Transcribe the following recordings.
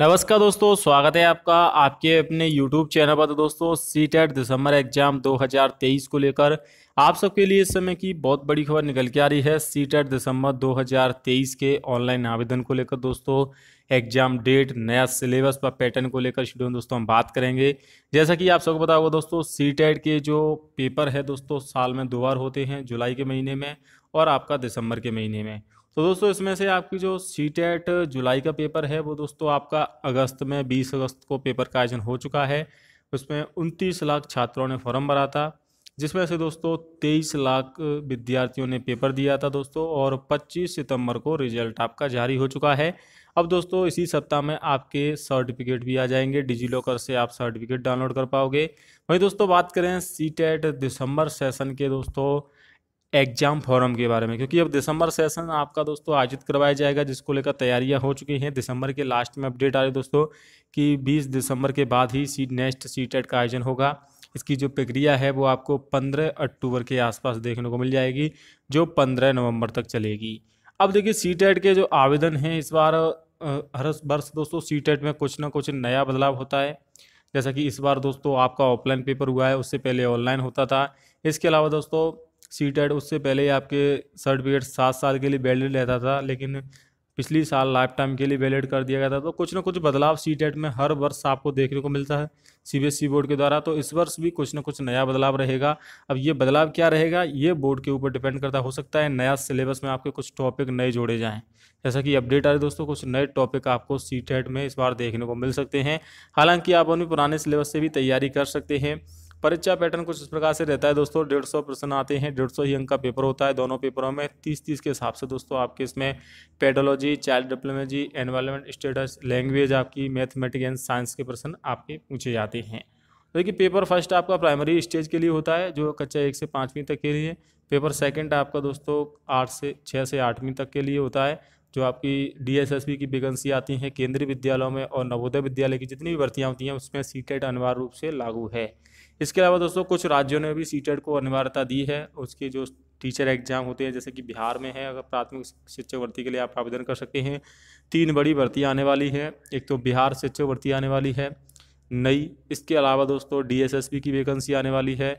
नमस्कार दोस्तों स्वागत है आपका आपके अपने यूट्यूब चैनल पर तो दोस्तों सी टेट e दिसंबर एग्जाम 2023 को लेकर आप सबके लिए इस समय की बहुत बड़ी खबर निकल के आ रही है सी टेट e दिसंबर 2023 के ऑनलाइन आवेदन को लेकर दोस्तों एग्जाम डेट नया सिलेबस व पैटर्न को लेकर शेड्यूल दोस्तों हम बात करेंगे जैसा कि आप सबको पता होगा दोस्तों सी टेट e के जो पेपर है दोस्तों साल में दो बार होते हैं जुलाई के महीने में और आपका दिसंबर के महीने में तो दोस्तों इसमें से आपकी जो सी टेट जुलाई का पेपर है वो दोस्तों आपका अगस्त में बीस अगस्त को पेपर का आयोजन हो चुका है उसमें उनतीस लाख छात्रों ने फॉर्म भरा था जिसमें से दोस्तों तेईस लाख विद्यार्थियों ने पेपर दिया था दोस्तों और पच्चीस सितंबर को रिजल्ट आपका जारी हो चुका है अब दोस्तों इसी सप्ताह में आपके सर्टिफिकेट भी आ जाएंगे डिजी लॉकर से आप सर्टिफिकेट डाउनलोड कर पाओगे वहीं दोस्तों बात करें सी टेट दिसंबर सेशन के दोस्तों एग्जाम फॉरम के बारे में क्योंकि अब दिसंबर सेशन आपका दोस्तों आयोजित करवाया जाएगा जिसको लेकर तैयारियां हो चुकी हैं दिसंबर के लास्ट में अपडेट आ रही दोस्तों कि 20 दिसंबर के बाद ही सी नेक्स्ट सी टेट का आयोजन होगा इसकी जो प्रक्रिया है वो आपको 15 अक्टूबर के आसपास देखने को मिल जाएगी जो पंद्रह नवम्बर तक चलेगी अब देखिए सी टेट के जो आवेदन हैं इस बार हर वर्ष दोस्तों सी टेट में कुछ ना कुछ नया बदलाव होता है जैसा कि इस बार दोस्तों आपका ऑफलाइन पेपर हुआ है उससे पहले ऑनलाइन होता था इसके अलावा दोस्तों सी टेट उससे पहले ही आपके सर्टिफिकेट सात साल के लिए वैलिड रहता था लेकिन पिछली साल लाइफ टाइम के लिए वैलिड कर दिया गया था तो कुछ ना कुछ बदलाव सी टेट में हर वर्ष आपको देखने को मिलता है C B S E board के द्वारा तो इस वर्ष भी कुछ ना कुछ नया बदलाव रहेगा अब ये बदलाव क्या रहेगा ये बोर्ड के ऊपर डिपेंड करता हो सकता है नया सिलेबस में आपके कुछ टॉपिक नए जोड़े जाएँ जैसा कि अपडेट आ रही दोस्तों कुछ नए टॉपिक आपको सी e में इस बार देखने को मिल सकते हैं हालांकि आप अपने पुराने सिलेबस से भी तैयारी कर सकते हैं परीक्षा पैटर्न कुछ इस प्रकार से रहता है दोस्तों डेढ़ सौ प्रश्न आते हैं डेढ़ सौ ही अंक का पेपर होता है दोनों पेपरों में तीस तीस के हिसाब से दोस्तों आपके इसमें पेडोलॉजी चाइल्ड डिप्लोमोजी एनवायरमेंट स्टेटस लैंग्वेज आपकी मैथमेटिक्स एंड साइंस के प्रश्न आपके पूछे जाते हैं तो देखिए पेपर फर्स्ट आपका प्राइमरी स्टेज के लिए होता है जो कक्षा एक से पाँचवीं तक के लिए पेपर सेकेंड आपका दोस्तों आठ से छः से आठवीं तक के लिए होता है जो आपकी डीएसएसबी की वैकेंसी आती हैं केंद्रीय विद्यालयों में और नवोदय विद्यालय की जितनी भी भर्तियाँ होती हैं उसमें सीटेट अनिवार्य रूप से लागू है इसके अलावा दोस्तों कुछ राज्यों ने भी सीटेट e को अनिवार्यता दी है उसके जो टीचर एग्जाम होते हैं जैसे कि बिहार में है अगर प्राथमिक शिक्षक भर्ती के लिए आप आवेदन कर सकते हैं तीन बड़ी भर्ती आने वाली है एक तो बिहार शिक्षक भर्ती आने वाली है नई इसके अलावा दोस्तों डीएसएसबी की वैकेंसी आने वाली है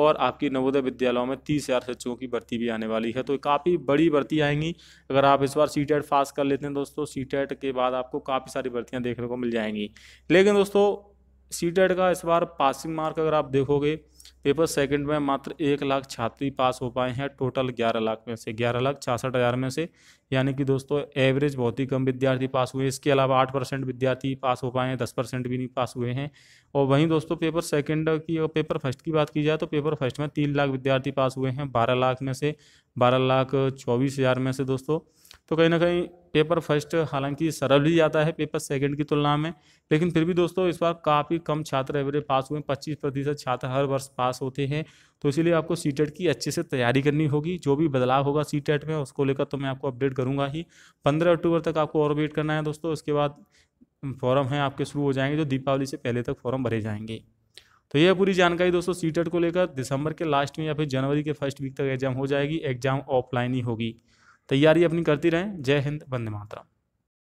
और आपकी नवोदय विद्यालयों में तीस हज़ार शिक्षकों की भर्ती भी आने वाली है तो काफ़ी बड़ी भर्ती आएंगी अगर आप इस बार सी टेट पास कर लेते हैं दोस्तों सी टेट e के बाद आपको काफ़ी सारी भर्तियाँ देखने को मिल जाएंगी लेकिन दोस्तों सी e का इस बार पासिंग मार्क अगर आप देखोगे पेपर सेकंड में मात्र एक लाख छात्री पास हो पाए हैं टोटल ग्यारह लाख में से ग्यारह लाख छियासठ हज़ार में से यानी कि दोस्तों एवरेज बहुत ही कम विद्यार्थी पास हुए इसके अलावा आठ परसेंट विद्यार्थी पास हो पाए हैं दस परसेंट भी नहीं पास हुए हैं और वहीं दोस्तों पेपर सेकंड की और पेपर फर्स्ट की बात की जाए तो पेपर फर्स्ट में तीन लाख विद्यार्थी पास हुए हैं बारह लाख में से बारह लाख चौबीस हज़ार में से दोस्तों तो कहीं ना कहीं पेपर फर्स्ट हालांकि सरल ही जाता है पेपर सेकंड की तुलना में लेकिन फिर भी दोस्तों इस बार काफ़ी कम छात्र एवरेज पास हुए पच्चीस प्रतिशत छात्र हर वर्ष पास होते हैं तो इसीलिए आपको सी टेट e की अच्छे से तैयारी करनी होगी जो भी बदलाव होगा सी टेट e में उसको लेकर तो मैं आपको अपडेट करूँगा ही पंद्रह अक्टूबर तक आपको और वेट करना है दोस्तों उसके बाद फॉर्म हैं आपके शुरू हो जाएंगे जो दीपावली से पहले तक फॉर्म भरे जाएंगे तो यह पूरी जानकारी दोस्तों सी टेट e को लेकर दिसंबर के लास्ट में या फिर जनवरी के फर्स्ट वीक तक एग्जाम हो जाएगी एग्जाम ऑफलाइन ही होगी तैयारी अपनी करती रहें जय हिंद वंदे मातरम